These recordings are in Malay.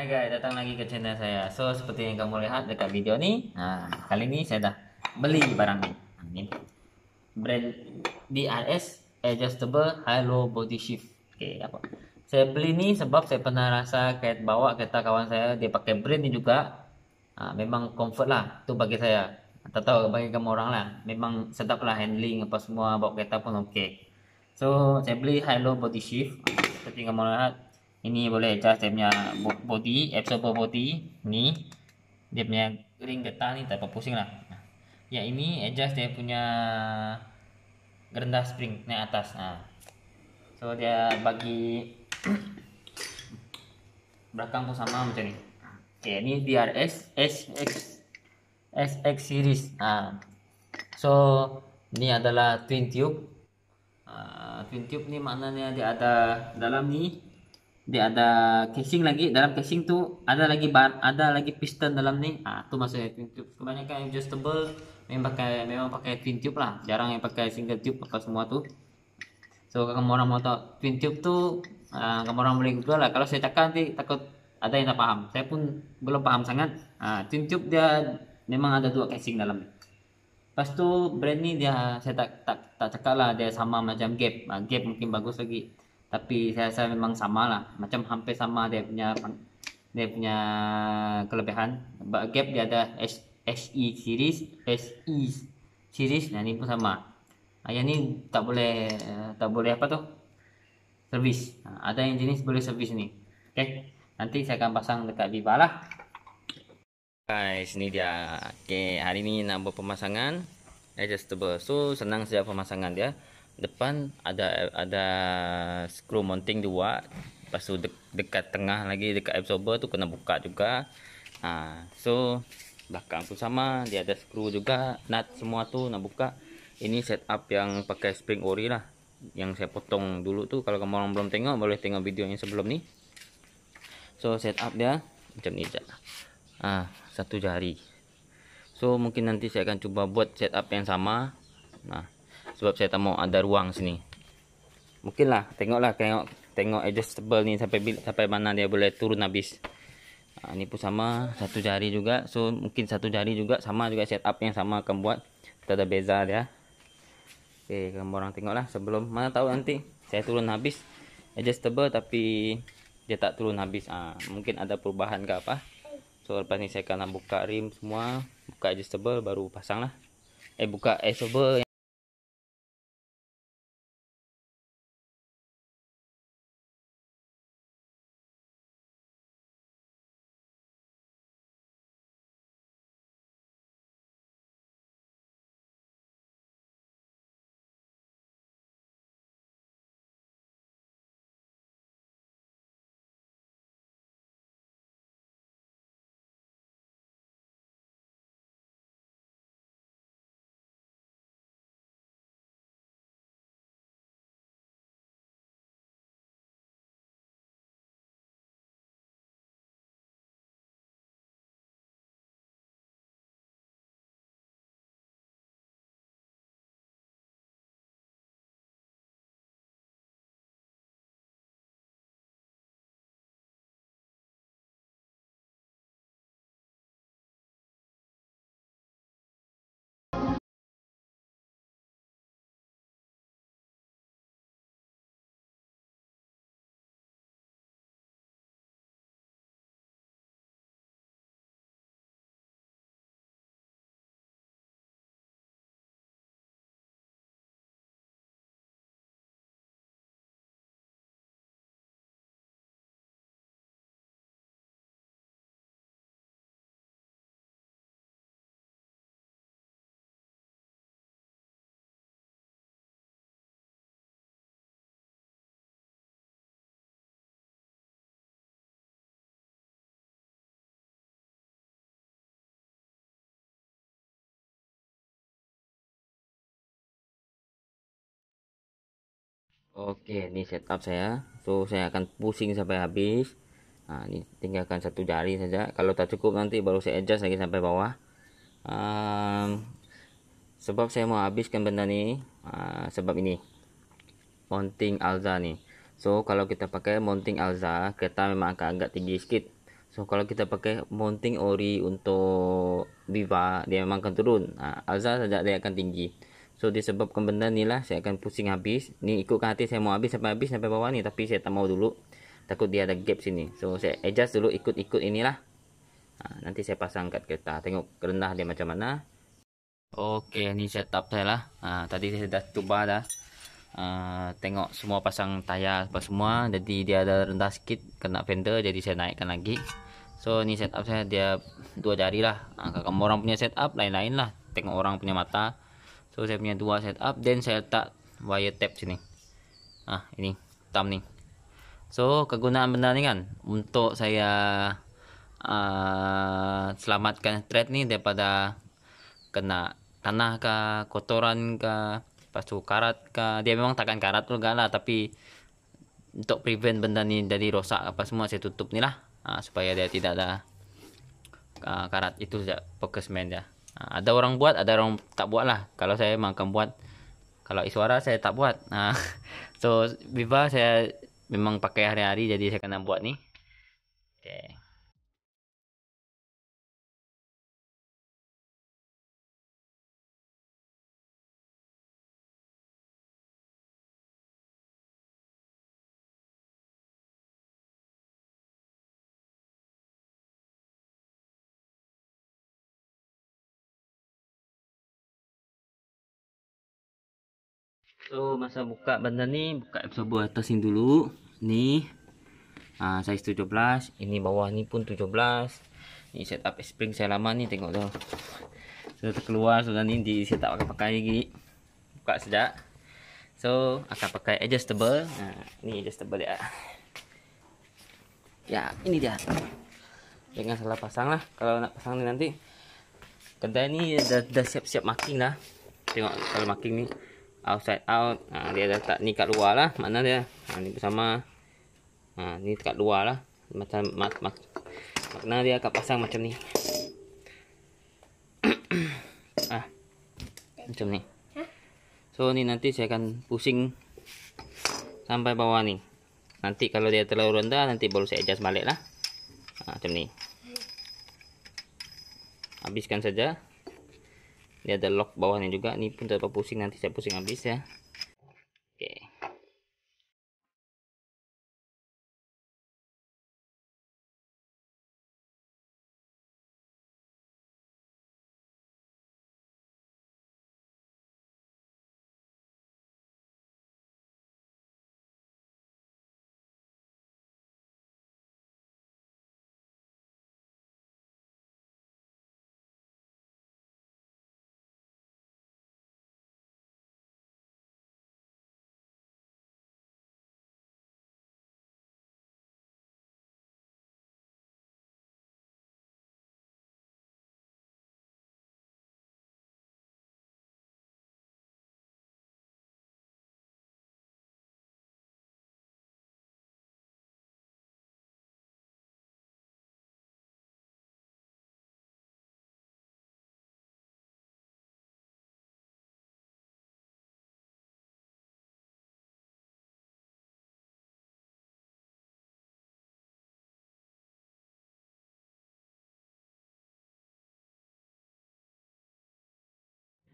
Hai guys, datang lagi ke channel saya. So, seperti yang kamu lihat dekat video ni, nah, ha, kali ni saya dah beli barang ni. Ini ha, brand DRS Adjustable High Low Body Shift. Okey, apa? Saya beli ni sebab saya pernah rasa kait bawa kereta kawan saya dia pakai brand ni juga. Ah, memang comfort lah tu bagi saya. Tak tahu bagi kamu orang lah. Memang sedap lah handling apa semua bawa kereta pun okey. So, saya beli High Low Body Shift. Seperti yang kamu lihat, ini boleh adjust dia punya body, absorber body. Ni dia punya ring getah ni tak apa pusing lah. Ya ini adjust dia punya gerendah spring naik atas. Ha. So dia bagi belakang pun sama macam ni. Okay, ini DRS SX SX series. Ha. So ni adalah twin tube. Uh, twin tube ni maknanya dia ada dalam ni dia ada casing lagi dalam casing tu ada lagi bar, ada lagi piston dalam ni ah tu maksudnya twin tube kebanyakan adjustable memang pakai memang pakai twin tube lah jarang yang pakai single tube atau semua tu so kalau orang mau tahu twin tube tu ah kalau orang boleh google lah kalau saya cakap nanti takut ada yang tak paham saya pun belum paham sangat ah twin tube dia memang ada dua casing dalam ni Lepas tu brand ni dia saya tak tak tak cakap lah dia sama macam gap. Gap mungkin bagus lagi tapi saya rasa memang sama lah macam hampir sama dia punya dia punya kelebihan But gap dia ada SE series SE series dan ini pun sama ah, yang ni tak boleh eh, tak boleh apa tu servis ah, ada yang jenis boleh servis ni okey nanti saya akan pasang dekat Viva lah guys ni dia okey hari ni nak buat pemasangan adjustable so senang saja pemasangan dia depan ada ada screw mounting dua lepas tu de dekat tengah lagi dekat absorber tu kena buka juga ha, so belakang tu sama dia ada screw juga nut semua tu nak buka ini setup yang pakai spring ori lah yang saya potong dulu tu kalau kamu orang belum tengok boleh tengok video yang sebelum ni so setup dia macam ni je ha, satu jari so mungkin nanti saya akan cuba buat setup yang sama nah ha sebab saya tak mau ada ruang sini. Mungkinlah tengoklah tengok tengok adjustable ni sampai sampai mana dia boleh turun habis. Ha, ni pun sama satu jari juga. So mungkin satu jari juga sama juga setup yang sama akan buat. Tak ada beza dia. Okey, kamu orang tengoklah sebelum mana tahu nanti saya turun habis adjustable tapi dia tak turun habis. ha, mungkin ada perubahan ke apa. So lepas ni saya akan buka rim semua, buka adjustable baru pasanglah. Eh buka adjustable Oke, ini setup saya. So saya akan pusing sampai habis. Nah, ini tinggalkan satu jari saja. Kalau tak cukup nanti baru saya adjust lagi sampai bawah. Um, sebab saya mau habiskan benda ini. Uh, ah, sebab ini mounting alza nih. So kalau kita pakai mounting alza, kereta memang akan agak tinggi sikit. So kalau kita pakai mounting ori untuk Viva, dia memang akan turun. Nah, alza saja dia akan tinggi. So disebabkan benda ni lah saya akan pusing habis. Ni ikutkan hati saya mau habis sampai habis sampai bawah ni tapi saya tak mau dulu. Takut dia ada gap sini. So saya adjust dulu ikut-ikut inilah. Ha, nanti saya pasang kat kereta. Tengok rendah dia macam mana. Okey ni setup saya lah. Ha, tadi saya dah cuba dah. Ha, tengok semua pasang tayar apa semua. Jadi dia ada rendah sikit kena fender jadi saya naikkan lagi. So ni setup saya dia dua jari lah. Ha, kalau orang punya setup lain-lain lah. Tengok orang punya mata. So saya punya dua setup dan saya letak wire tap sini. Ah ini tam ni. So kegunaan benda ni kan untuk saya uh, selamatkan thread ni daripada kena tanah ke, kotoran ke, lepas tu karat ke. Dia memang takkan karat tu lah tapi untuk prevent benda ni dari rosak apa semua saya tutup ni lah. Uh, supaya dia tidak ada uh, karat itu saja fokus main dia. Ya. Ha, ada orang buat, ada orang tak buat lah. Kalau saya memang akan buat. Kalau Iswara saya tak buat. Ha, so Viva saya memang pakai hari-hari jadi saya kena buat ni. Okay. So masa buka benda ni Buka absorber atas ni dulu Ni uh, Saiz 17 Ini bawah ni pun 17 Ni setup spring saya lama ni tengok tu Sudah terkeluar Sudah ni di setup akan pakai lagi Buka sejak So akan pakai adjustable uh, Ni adjustable dia Ya ini dia Jangan salah pasang lah Kalau nak pasang ni nanti Kedai ni dah siap-siap marking lah Tengok kalau marking ni outside out ha, dia dah tak ni kat luar lah mana dia ha, ni bersama ha, ni kat luar lah macam mak, mak, makna dia akan pasang macam ni ah ha, macam ni so ni nanti saya akan pusing sampai bawah ni nanti kalau dia terlalu rendah nanti baru saya adjust balik lah ha, macam ni habiskan saja ini ada lock bawahnya juga ini pun terlalu pusing nanti saya pusing habis ya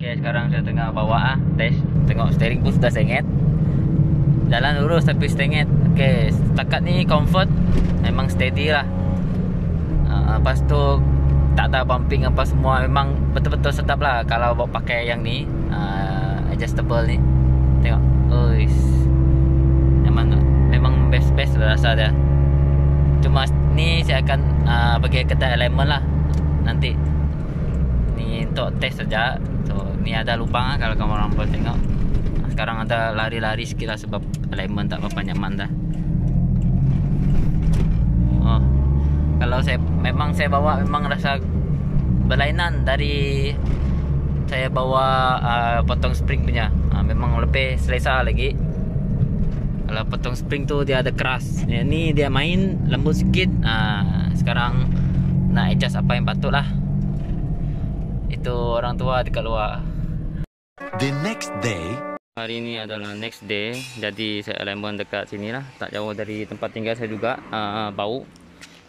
okay, sekarang saya tengah bawa ah test tengok steering pun sudah senget jalan lurus tapi senget okay, setakat ni comfort memang steady lah uh, lepas tu tak ada bumping apa semua memang betul-betul sedap lah kalau bawa pakai yang ni uh, adjustable ni tengok uis memang memang best best rasa dia cuma ni saya akan uh, bagi kedai elemen lah nanti untuk test saja. So ni ada lubang lah kalau kamu orang boleh tengok. Sekarang ada lari-lari sikit lah sebab alignment tak apa nyaman dah. Oh. Kalau saya memang saya bawa memang rasa berlainan dari saya bawa uh, potong spring punya. Uh, memang lebih selesa lagi. Kalau potong spring tu dia ada keras. Ini dia main lembut sikit. Uh, sekarang nak adjust apa yang patut lah itu orang tua dekat luar. The next day. Hari ini adalah next day. Jadi saya lembang dekat sini lah. Tak jauh dari tempat tinggal saya juga. Uh, bau.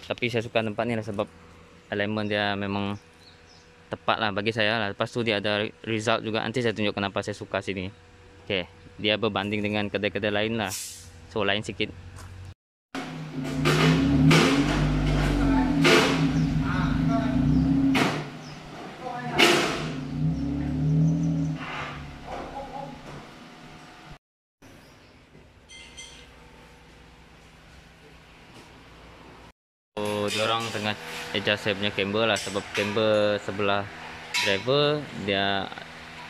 Tapi saya suka tempat ni lah sebab lembang dia memang tepat lah bagi saya lah. Lepas tu dia ada result juga. Nanti saya tunjuk kenapa saya suka sini. Okay. Dia berbanding dengan kedai-kedai lain lah. So lain sikit. dia orang tengah adjust saya punya camber lah sebab camber sebelah driver dia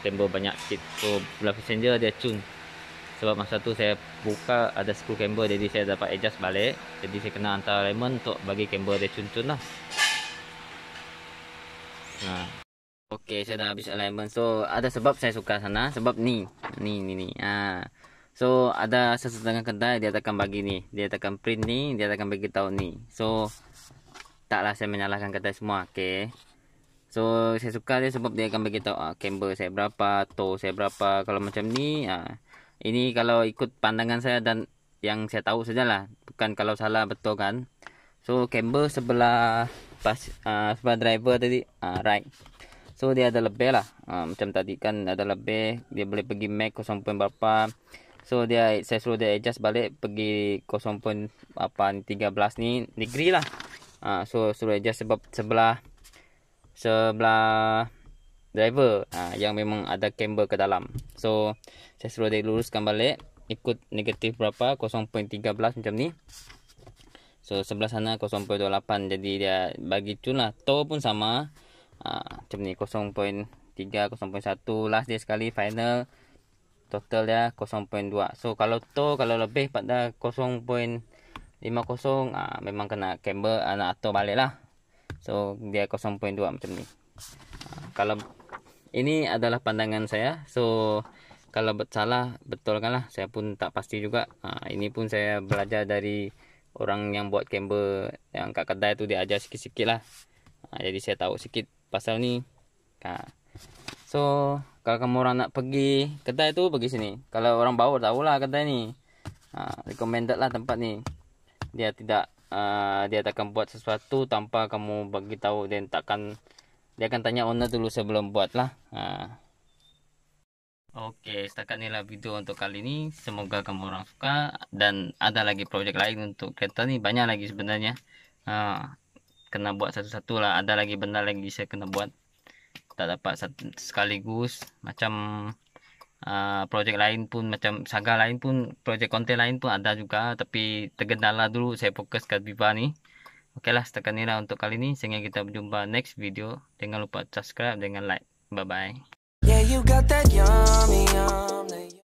camber banyak sikit so belah passenger dia cun sebab masa tu saya buka ada screw camber jadi saya dapat adjust balik jadi saya kena hantar alignment untuk bagi camber dia cun-cun lah nah. Ha. ok saya dah habis alignment so ada sebab saya suka sana sebab ni ni ni ni ah. So ada sesetengah kedai dia akan bagi ni, dia akan print ni, dia akan bagi tahu ni. So taklah saya menyalahkan kedai semua, okay? So saya suka dia sebab dia akan bagi tahu ah, camber saya berapa, toh saya berapa. Kalau macam ni, ah, ini kalau ikut pandangan saya dan yang saya tahu sajalah, bukan kalau salah betul kan. So camber sebelah pas ah, sebelah driver tadi, ah, right. So dia ada lebih lah, ah, macam tadi kan ada lebih, dia boleh pergi Mac 0.4 So dia saya suruh dia adjust balik pergi 0.813 ni degree lah. Ha, so suruh adjust sebab sebelah sebelah driver ha, yang memang ada camber ke dalam. So saya suruh dia luruskan balik ikut negatif berapa 0.13 macam ni. So sebelah sana 0.28 jadi dia bagi tunlah. Tow pun sama. Ha, macam ni 0.3 0.1 last dia sekali final total dia ya, 0.2 so kalau tu kalau lebih pada 0.50 ah memang kena camber ah, nak atur balik lah so dia 0.2 macam ni ah, kalau ini adalah pandangan saya so kalau salah betulkan lah saya pun tak pasti juga ah, ini pun saya belajar dari orang yang buat camber yang kat kedai tu dia ajar sikit-sikit lah ah, jadi saya tahu sikit pasal ni ah. so kalau kamu orang nak pergi kedai tu pergi sini kalau orang bawa tahu lah kedai ni ha, recommended lah tempat ni dia tidak uh, dia takkan buat sesuatu tanpa kamu bagi tahu dan takkan dia akan tanya owner dulu sebelum buat lah ha. ok setakat ni lah video untuk kali ni semoga kamu orang suka dan ada lagi projek lain untuk kereta ni banyak lagi sebenarnya ha. kena buat satu-satulah ada lagi benda lagi saya kena buat tak dapat satu, sekaligus macam uh, projek lain pun macam saga lain pun projek konten lain pun ada juga tapi tergendala dulu saya fokus kat Viva ni Okey lah setakat ni lah untuk kali ni sehingga kita berjumpa next video jangan lupa subscribe dengan like bye bye yeah,